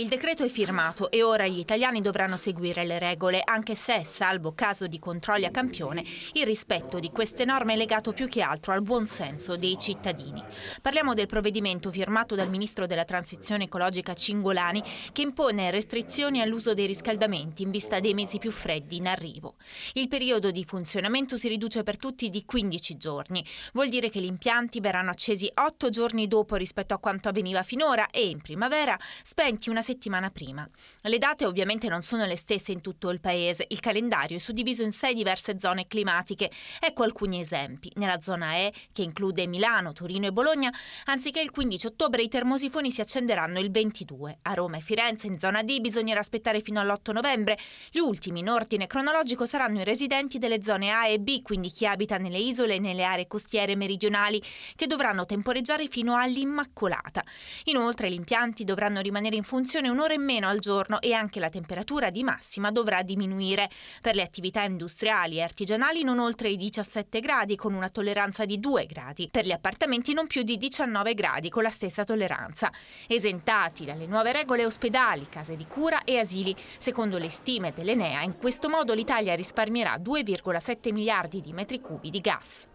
Il decreto è firmato e ora gli italiani dovranno seguire le regole, anche se, salvo caso di controlli a campione, il rispetto di queste norme è legato più che altro al buon senso dei cittadini. Parliamo del provvedimento firmato dal ministro della transizione ecologica Cingolani che impone restrizioni all'uso dei riscaldamenti in vista dei mesi più freddi in arrivo. Il periodo di funzionamento si riduce per tutti di 15 giorni. Vuol dire che gli impianti verranno accesi 8 giorni dopo rispetto a quanto avveniva finora e in primavera spenti una settimana settimana prima. Le date ovviamente non sono le stesse in tutto il paese, il calendario è suddiviso in sei diverse zone climatiche. Ecco alcuni esempi. Nella zona E, che include Milano, Torino e Bologna, anziché il 15 ottobre i termosifoni si accenderanno il 22. A Roma e Firenze, in zona D, bisognerà aspettare fino all'8 novembre. Gli ultimi, in ordine cronologico, saranno i residenti delle zone A e B, quindi chi abita nelle isole e nelle aree costiere meridionali, che dovranno temporeggiare fino all'Immacolata. Inoltre gli impianti dovranno rimanere in funzione attenzione un'ora in meno al giorno e anche la temperatura di massima dovrà diminuire. Per le attività industriali e artigianali non oltre i 17 gradi con una tolleranza di 2 gradi, per gli appartamenti non più di 19 gradi con la stessa tolleranza. Esentati dalle nuove regole ospedali, case di cura e asili. Secondo le stime dell'Enea in questo modo l'Italia risparmierà 2,7 miliardi di metri cubi di gas.